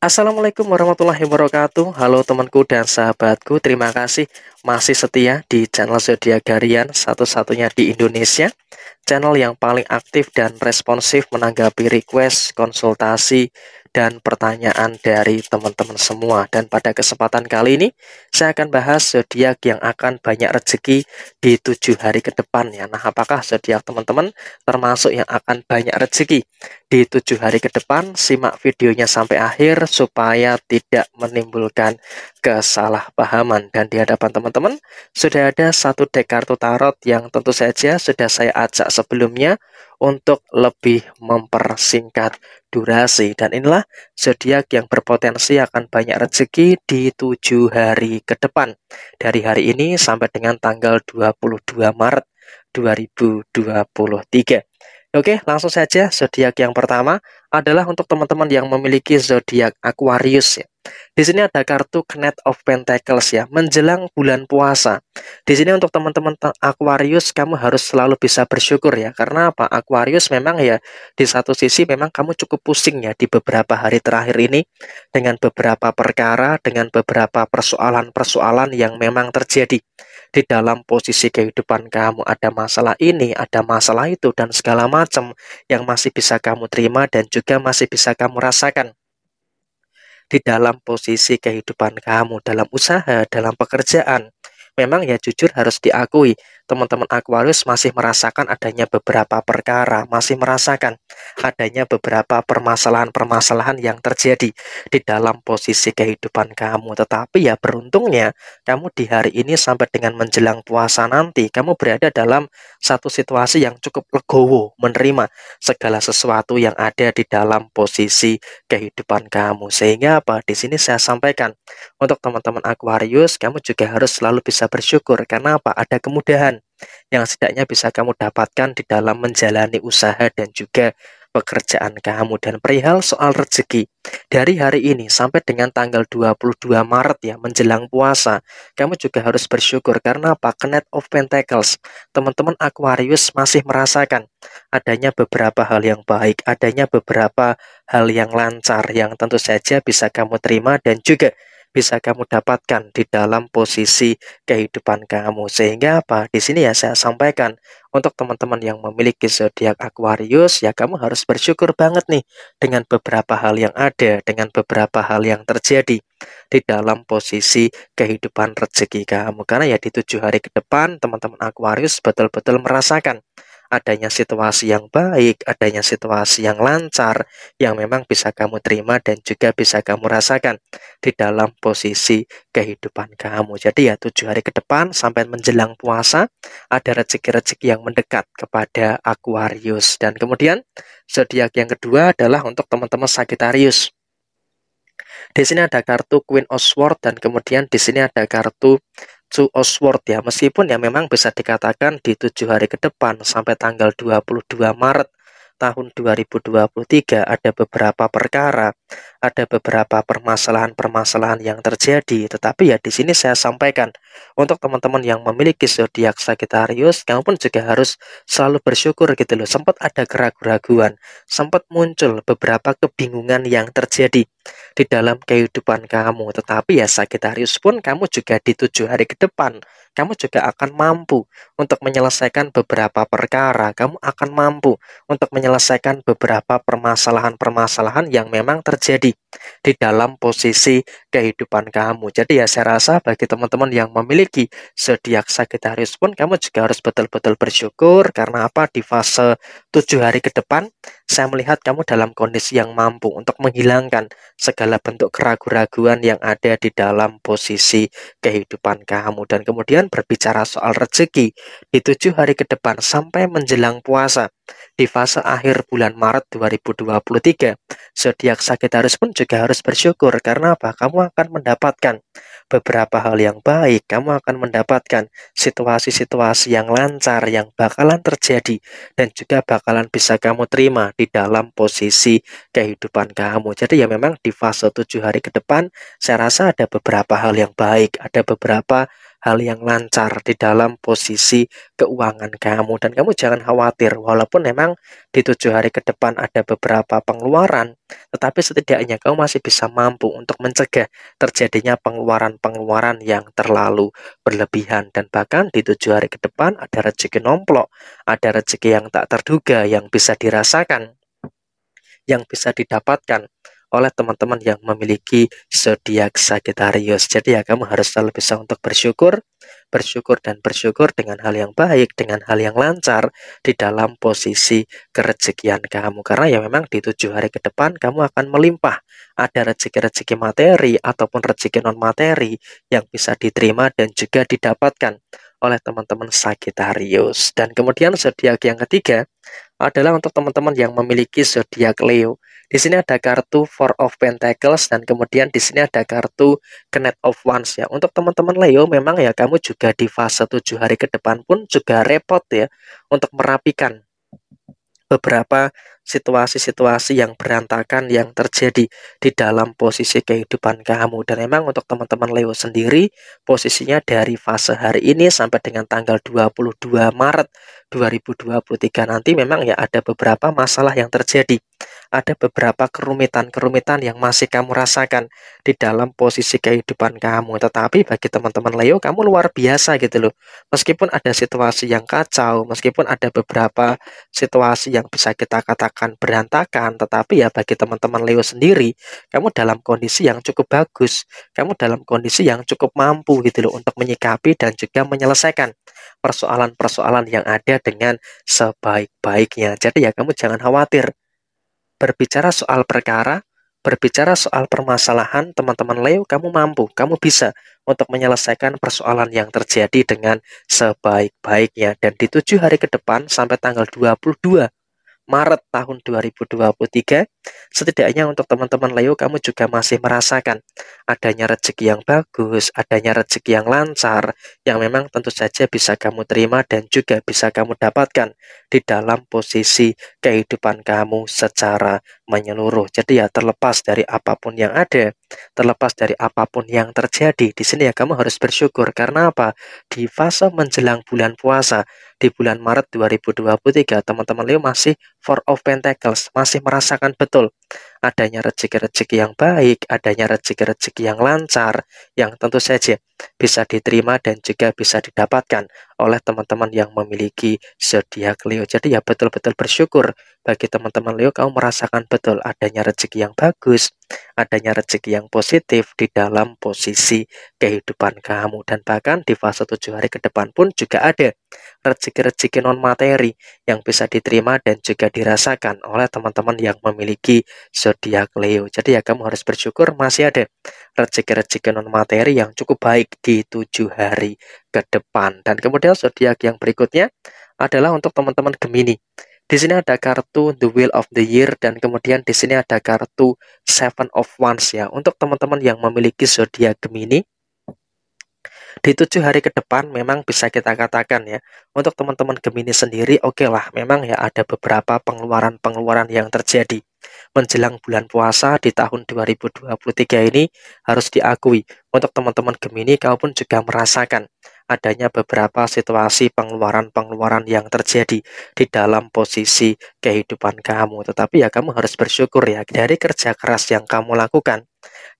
Assalamualaikum warahmatullahi wabarakatuh Halo temanku dan sahabatku Terima kasih masih setia di channel Zodiak Garian Satu-satunya di Indonesia channel yang paling aktif dan responsif menanggapi request, konsultasi, dan pertanyaan dari teman-teman semua. Dan pada kesempatan kali ini, saya akan bahas zodiak yang akan banyak rezeki di tujuh hari ke depan. Ya. Nah, apakah zodiak teman-teman termasuk yang akan banyak rezeki di tujuh hari ke depan? Simak videonya sampai akhir supaya tidak menimbulkan kesalahpahaman. Dan di hadapan teman-teman, sudah ada satu dek kartu tarot yang tentu saja sudah saya ajak sebelumnya untuk lebih mempersingkat durasi. Dan inilah zodiak yang berpotensi akan banyak rezeki di tujuh hari ke depan. Dari hari ini sampai dengan tanggal 22 Maret 2023. Oke, langsung saja zodiak yang pertama adalah untuk teman-teman yang memiliki zodiak Aquarius ya. Di sini ada kartu Knight of Pentacles ya, menjelang bulan puasa. Di sini untuk teman-teman Aquarius kamu harus selalu bisa bersyukur ya. Karena apa? Aquarius memang ya di satu sisi memang kamu cukup pusing ya di beberapa hari terakhir ini dengan beberapa perkara, dengan beberapa persoalan-persoalan yang memang terjadi di dalam posisi kehidupan kamu ada masalah ini, ada masalah itu dan segala macam yang masih bisa kamu terima dan juga juga masih bisa kamu rasakan di dalam posisi kehidupan kamu, dalam usaha, dalam pekerjaan, Memang ya jujur harus diakui, teman-teman Aquarius masih merasakan adanya beberapa perkara, masih merasakan adanya beberapa permasalahan-permasalahan yang terjadi di dalam posisi kehidupan kamu. Tetapi ya beruntungnya kamu di hari ini sampai dengan menjelang puasa nanti, kamu berada dalam satu situasi yang cukup legowo menerima segala sesuatu yang ada di dalam posisi kehidupan kamu. Sehingga apa? Di sini saya sampaikan untuk teman-teman Aquarius, kamu juga harus selalu bisa bisa bersyukur karena apa? Ada kemudahan yang setidaknya bisa kamu dapatkan di dalam menjalani usaha dan juga pekerjaan kamu dan perihal soal rezeki. Dari hari ini sampai dengan tanggal 22 Maret ya menjelang puasa, kamu juga harus bersyukur karena apa? Knight of Pentacles. Teman-teman Aquarius masih merasakan adanya beberapa hal yang baik, adanya beberapa hal yang lancar yang tentu saja bisa kamu terima dan juga bisa kamu dapatkan di dalam posisi kehidupan kamu. Sehingga apa? Di sini ya saya sampaikan untuk teman-teman yang memiliki zodiak Aquarius ya kamu harus bersyukur banget nih dengan beberapa hal yang ada, dengan beberapa hal yang terjadi di dalam posisi kehidupan rezeki kamu. Karena ya di tujuh hari ke depan teman-teman Aquarius betul-betul merasakan adanya situasi yang baik, adanya situasi yang lancar yang memang bisa kamu terima dan juga bisa kamu rasakan di dalam posisi kehidupan kamu. Jadi ya tujuh hari ke depan sampai menjelang puasa ada rezeki-rezeki yang mendekat kepada Aquarius dan kemudian zodiak yang kedua adalah untuk teman-teman Sagittarius. Di sini ada kartu Queen of Swords dan kemudian di sini ada kartu to Oswald ya meskipun ya memang bisa dikatakan di tujuh hari ke depan sampai tanggal 22 Maret tahun 2023 ada beberapa perkara ada beberapa permasalahan-permasalahan yang terjadi. Tetapi ya di sini saya sampaikan untuk teman-teman yang memiliki zodiak Sagittarius, kamu pun juga harus selalu bersyukur gitu loh. Sempat ada keraguan-keraguan, sempat muncul beberapa kebingungan yang terjadi di dalam kehidupan kamu. Tetapi ya Sagittarius pun kamu juga di tujuh hari ke depan, kamu juga akan mampu untuk menyelesaikan beberapa perkara. Kamu akan mampu untuk menyelesaikan beberapa permasalahan-permasalahan yang memang terjadi terjadi di dalam posisi kehidupan kamu. Jadi ya saya rasa bagi teman-teman yang memiliki zodiak Sagittarius pun kamu juga harus betul-betul bersyukur karena apa di fase tujuh hari ke depan saya melihat kamu dalam kondisi yang mampu untuk menghilangkan segala bentuk keraguan keraguan yang ada di dalam posisi kehidupan kamu dan kemudian berbicara soal rezeki di tujuh hari ke depan sampai menjelang puasa di fase akhir bulan Maret 2023 zodiak Sagittarius pun juga harus bersyukur karena apa? Kamu akan mendapatkan beberapa hal yang baik, kamu akan mendapatkan situasi-situasi yang lancar yang bakalan terjadi dan juga bakalan bisa kamu terima di dalam posisi kehidupan kamu. Jadi ya memang di fase tujuh hari ke depan saya rasa ada beberapa hal yang baik, ada beberapa hal yang lancar di dalam posisi keuangan kamu dan kamu jangan khawatir walaupun memang di tujuh hari ke depan ada beberapa pengeluaran tetapi setidaknya kamu masih bisa mampu untuk mencegah terjadinya pengeluaran-pengeluaran yang terlalu berlebihan dan bahkan di tujuh hari ke depan ada rezeki nomplok ada rezeki yang tak terduga yang bisa dirasakan yang bisa didapatkan oleh teman-teman yang memiliki zodiak Sagittarius. Jadi ya kamu harus selalu bisa untuk bersyukur, bersyukur dan bersyukur dengan hal yang baik, dengan hal yang lancar di dalam posisi kerejekian kamu. Karena ya memang di tujuh hari ke depan kamu akan melimpah. Ada rezeki-rezeki materi ataupun rezeki non materi yang bisa diterima dan juga didapatkan oleh teman-teman Sagittarius. Dan kemudian zodiak yang ketiga adalah untuk teman-teman yang memiliki zodiak Leo. Di sini ada kartu Four of Pentacles dan kemudian di sini ada kartu Knight of Wands ya. Untuk teman-teman Leo memang ya kamu juga di fase 7 hari ke depan pun juga repot ya untuk merapikan beberapa situasi-situasi yang berantakan yang terjadi di dalam posisi kehidupan kamu. Dan memang untuk teman-teman Leo sendiri, posisinya dari fase hari ini sampai dengan tanggal 22 Maret 2023 nanti memang ya ada beberapa masalah yang terjadi ada beberapa kerumitan-kerumitan yang masih kamu rasakan di dalam posisi kehidupan kamu. Tetapi bagi teman-teman Leo, kamu luar biasa gitu loh. Meskipun ada situasi yang kacau, meskipun ada beberapa situasi yang bisa kita katakan berantakan, tetapi ya bagi teman-teman Leo sendiri, kamu dalam kondisi yang cukup bagus, kamu dalam kondisi yang cukup mampu gitu loh untuk menyikapi dan juga menyelesaikan persoalan-persoalan yang ada dengan sebaik-baiknya. Jadi ya kamu jangan khawatir berbicara soal perkara, berbicara soal permasalahan, teman-teman Leo, kamu mampu, kamu bisa untuk menyelesaikan persoalan yang terjadi dengan sebaik-baiknya. Dan di tujuh hari ke depan sampai tanggal 22 Maret tahun 2023, setidaknya untuk teman-teman Leo, kamu juga masih merasakan adanya rezeki yang bagus, adanya rezeki yang lancar, yang memang tentu saja bisa kamu terima dan juga bisa kamu dapatkan di dalam posisi kehidupan kamu secara menyeluruh. Jadi ya terlepas dari apapun yang ada, terlepas dari apapun yang terjadi, di sini ya kamu harus bersyukur karena apa? Di fase menjelang bulan puasa di bulan Maret 2023, teman-teman Leo masih Four of Pentacles, masih merasakan betul adanya rezeki-rezeki yang baik, adanya rezeki-rezeki yang lancar, yang tentu saja bisa diterima dan juga bisa didapatkan oleh teman-teman yang memiliki zodiak Leo. Jadi ya betul-betul bersyukur bagi teman-teman Leo kamu merasakan betul adanya rezeki yang bagus, adanya rezeki yang positif di dalam posisi kehidupan kamu dan bahkan di fase tujuh hari ke depan pun juga ada rezeki-rezeki non materi yang bisa diterima dan juga dirasakan oleh teman-teman yang memiliki zodiak Leo. Jadi ya kamu harus bersyukur masih ada rezeki-rezeki non materi yang cukup baik di tujuh hari ke depan. Dan kemudian zodiak yang berikutnya adalah untuk teman-teman Gemini. Di sini ada kartu The Wheel of the Year dan kemudian di sini ada kartu Seven of Wands ya. Untuk teman-teman yang memiliki zodiak Gemini di tujuh hari ke depan memang bisa kita katakan ya untuk teman-teman Gemini sendiri oke okay lah memang ya ada beberapa pengeluaran-pengeluaran yang terjadi menjelang bulan puasa di tahun 2023 ini harus diakui untuk teman-teman Gemini kau pun juga merasakan adanya beberapa situasi pengeluaran-pengeluaran yang terjadi di dalam posisi kehidupan kamu. Tetapi ya kamu harus bersyukur ya dari kerja keras yang kamu lakukan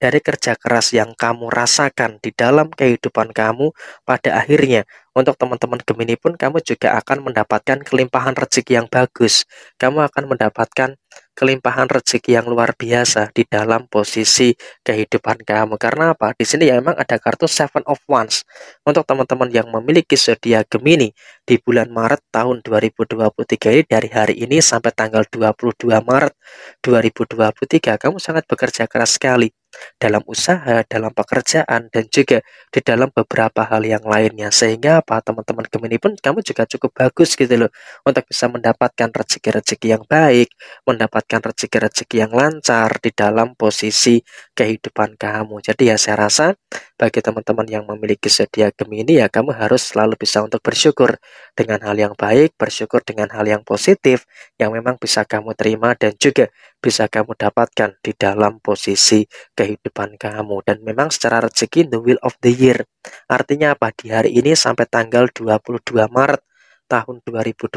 dari kerja keras yang kamu rasakan di dalam kehidupan kamu, pada akhirnya untuk teman-teman Gemini pun kamu juga akan mendapatkan kelimpahan rezeki yang bagus. Kamu akan mendapatkan kelimpahan rezeki yang luar biasa di dalam posisi kehidupan kamu. Karena apa? Di sini ya memang ada kartu Seven of Wands. Untuk teman-teman yang memiliki zodiak Gemini di bulan Maret tahun 2023 ini dari hari ini sampai tanggal 22 Maret 2023 kamu sangat bekerja keras sekali dalam usaha, dalam pekerjaan, dan juga di dalam beberapa hal yang lainnya. Sehingga apa teman-teman Gemini pun kamu juga cukup bagus gitu loh untuk bisa mendapatkan rezeki-rezeki yang baik, mendapatkan rezeki-rezeki yang lancar di dalam posisi kehidupan kamu. Jadi ya saya rasa bagi teman-teman yang memiliki sedia Gemini ya kamu harus selalu bisa untuk bersyukur dengan hal yang baik, bersyukur dengan hal yang positif yang memang bisa kamu terima dan juga bisa kamu dapatkan di dalam posisi kehidupan kamu dan memang secara rezeki the will of the year artinya apa di hari ini sampai tanggal 22 Maret tahun 2023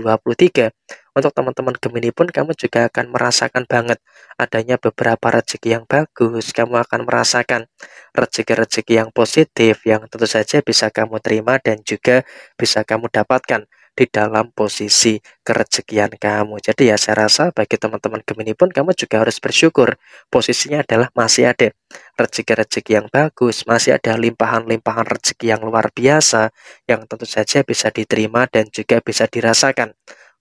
untuk teman-teman Gemini pun kamu juga akan merasakan banget adanya beberapa rezeki yang bagus kamu akan merasakan rezeki-rezeki yang positif yang tentu saja bisa kamu terima dan juga bisa kamu dapatkan di dalam posisi kerejekian kamu. Jadi ya saya rasa bagi teman-teman Gemini pun kamu juga harus bersyukur. Posisinya adalah masih ada rezeki-rezeki yang bagus, masih ada limpahan-limpahan rezeki yang luar biasa yang tentu saja bisa diterima dan juga bisa dirasakan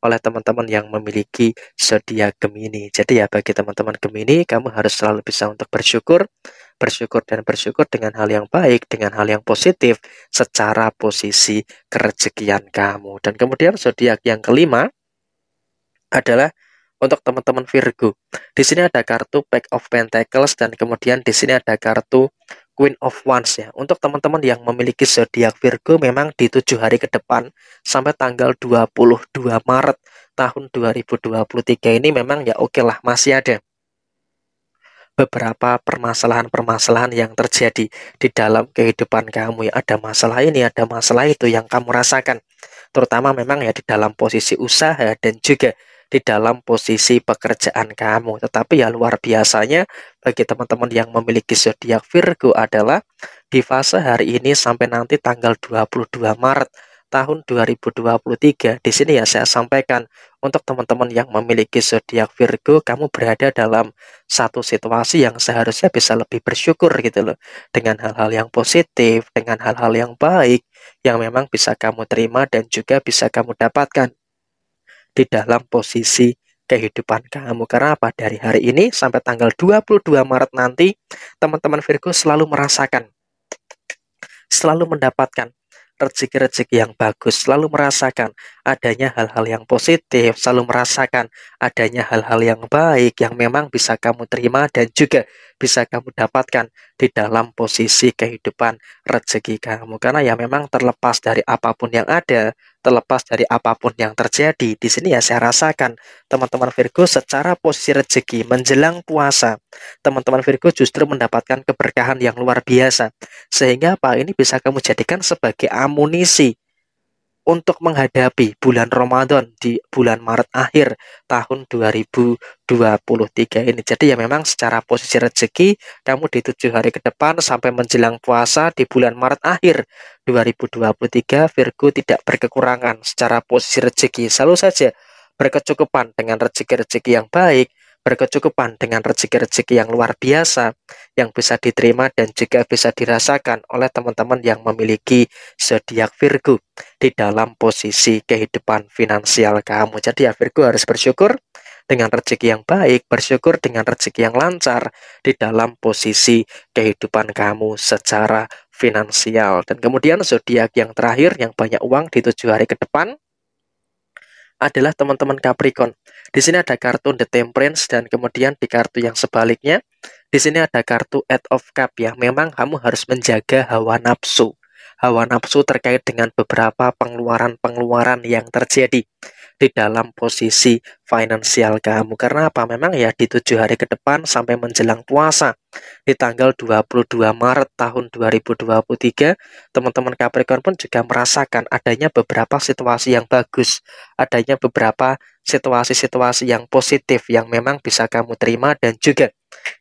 oleh teman-teman yang memiliki zodiak Gemini. Jadi ya bagi teman-teman Gemini, kamu harus selalu bisa untuk bersyukur, bersyukur dan bersyukur dengan hal yang baik, dengan hal yang positif secara posisi kerejekian kamu. Dan kemudian zodiak yang kelima adalah untuk teman-teman Virgo. Di sini ada kartu Pack of Pentacles dan kemudian di sini ada kartu Queen of Wands ya. Untuk teman-teman yang memiliki zodiak Virgo memang di tujuh hari ke depan sampai tanggal 22 Maret tahun 2023 ini memang ya oke okay lah masih ada beberapa permasalahan-permasalahan yang terjadi di dalam kehidupan kamu ya ada masalah ini ada masalah itu yang kamu rasakan terutama memang ya di dalam posisi usaha dan juga di dalam posisi pekerjaan kamu. Tetapi ya luar biasanya bagi teman-teman yang memiliki zodiak Virgo adalah di fase hari ini sampai nanti tanggal 22 Maret tahun 2023. Di sini ya saya sampaikan untuk teman-teman yang memiliki zodiak Virgo, kamu berada dalam satu situasi yang seharusnya bisa lebih bersyukur gitu loh. Dengan hal-hal yang positif, dengan hal-hal yang baik yang memang bisa kamu terima dan juga bisa kamu dapatkan di dalam posisi kehidupan kamu. Karena apa? Dari hari ini sampai tanggal 22 Maret nanti, teman-teman Virgo selalu merasakan, selalu mendapatkan rezeki-rezeki yang bagus, selalu merasakan adanya hal-hal yang positif, selalu merasakan adanya hal-hal yang baik yang memang bisa kamu terima dan juga bisa kamu dapatkan di dalam posisi kehidupan rezeki kamu. Karena ya memang terlepas dari apapun yang ada, terlepas dari apapun yang terjadi, di sini ya saya rasakan teman-teman Virgo secara posisi rezeki menjelang puasa, teman-teman Virgo justru mendapatkan keberkahan yang luar biasa. Sehingga apa ini bisa kamu jadikan sebagai amunisi untuk menghadapi bulan Ramadan di bulan Maret akhir tahun 2023 ini. Jadi ya memang secara posisi rezeki kamu di tujuh hari ke depan sampai menjelang puasa di bulan Maret akhir 2023 Virgo tidak berkekurangan secara posisi rezeki. Selalu saja berkecukupan dengan rezeki-rezeki yang baik, berkecukupan dengan rezeki-rezeki yang luar biasa yang bisa diterima dan juga bisa dirasakan oleh teman-teman yang memiliki zodiak Virgo di dalam posisi kehidupan finansial kamu. Jadi ya Virgo harus bersyukur dengan rezeki yang baik, bersyukur dengan rezeki yang lancar di dalam posisi kehidupan kamu secara finansial. Dan kemudian zodiak yang terakhir yang banyak uang di tujuh hari ke depan adalah teman-teman Capricorn. Di sini ada kartu The Temperance dan kemudian di kartu yang sebaliknya, di sini ada kartu Eight of Cup ya. Memang kamu harus menjaga hawa nafsu. Hawa nafsu terkait dengan beberapa pengeluaran-pengeluaran yang terjadi di dalam posisi finansial kamu. Karena apa? Memang ya di tujuh hari ke depan sampai menjelang puasa di tanggal 22 Maret tahun 2023, teman-teman Capricorn pun juga merasakan adanya beberapa situasi yang bagus, adanya beberapa situasi-situasi yang positif yang memang bisa kamu terima dan juga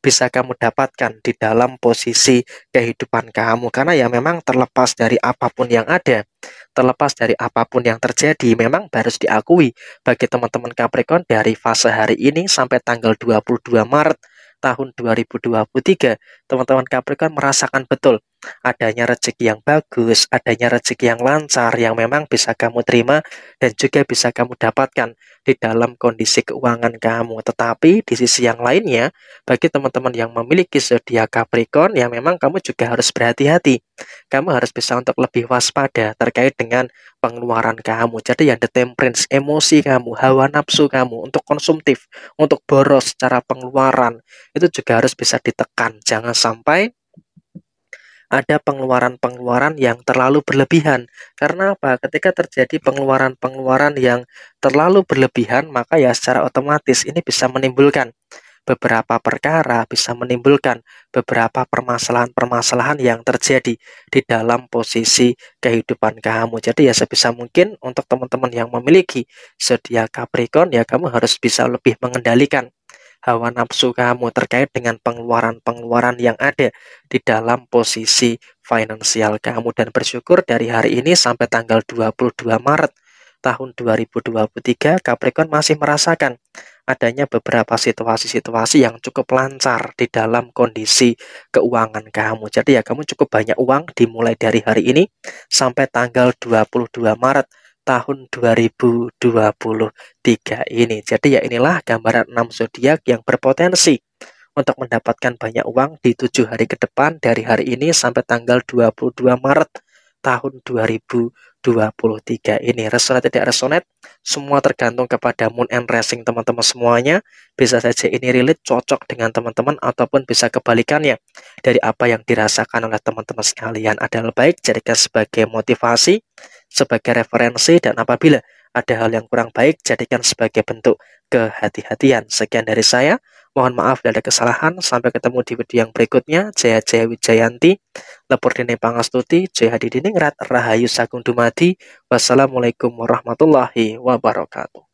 bisa kamu dapatkan di dalam posisi kehidupan kamu karena ya memang terlepas dari apapun yang ada Terlepas dari apapun yang terjadi, memang harus diakui bagi teman-teman Capricorn dari fase hari ini sampai tanggal 22 Maret tahun 2023, teman-teman Capricorn merasakan betul adanya rezeki yang bagus, adanya rezeki yang lancar yang memang bisa kamu terima dan juga bisa kamu dapatkan di dalam kondisi keuangan kamu. Tetapi di sisi yang lainnya, bagi teman-teman yang memiliki zodiak Capricorn, yang memang kamu juga harus berhati-hati. Kamu harus bisa untuk lebih waspada terkait dengan pengeluaran kamu. Jadi yang the temperance, emosi kamu, hawa nafsu kamu, untuk konsumtif, untuk boros secara pengeluaran, itu juga harus bisa ditekan. Jangan sampai ada pengeluaran-pengeluaran yang terlalu berlebihan. Karena apa? Ketika terjadi pengeluaran-pengeluaran yang terlalu berlebihan, maka ya secara otomatis ini bisa menimbulkan beberapa perkara bisa menimbulkan beberapa permasalahan-permasalahan yang terjadi di dalam posisi kehidupan kamu. Jadi ya sebisa mungkin untuk teman-teman yang memiliki zodiak Capricorn ya kamu harus bisa lebih mengendalikan hawa nafsu kamu terkait dengan pengeluaran-pengeluaran yang ada di dalam posisi finansial kamu dan bersyukur dari hari ini sampai tanggal 22 Maret tahun 2023 Capricorn masih merasakan adanya beberapa situasi-situasi yang cukup lancar di dalam kondisi keuangan kamu. Jadi ya kamu cukup banyak uang dimulai dari hari ini sampai tanggal 22 Maret tahun 2023 ini. Jadi ya inilah gambaran 6 zodiak yang berpotensi untuk mendapatkan banyak uang di tujuh hari ke depan dari hari ini sampai tanggal 22 Maret tahun 2023. 23 ini. Resonate tidak resonate, semua tergantung kepada moon and racing teman-teman semuanya. Bisa saja ini relate cocok dengan teman-teman ataupun bisa kebalikannya dari apa yang dirasakan oleh teman-teman sekalian. adalah baik jadikan sebagai motivasi, sebagai referensi dan apabila ada hal yang kurang baik jadikan sebagai bentuk kehati-hatian. Sekian dari saya. Mohon maaf dari kesalahan. Sampai ketemu di video yang berikutnya. Jaya Jaya Wijayanti, Lepur Dini Pangastuti, Jaya Hadi Diningrat, Rahayu Sagung Dumadi. Wassalamualaikum warahmatullahi wabarakatuh.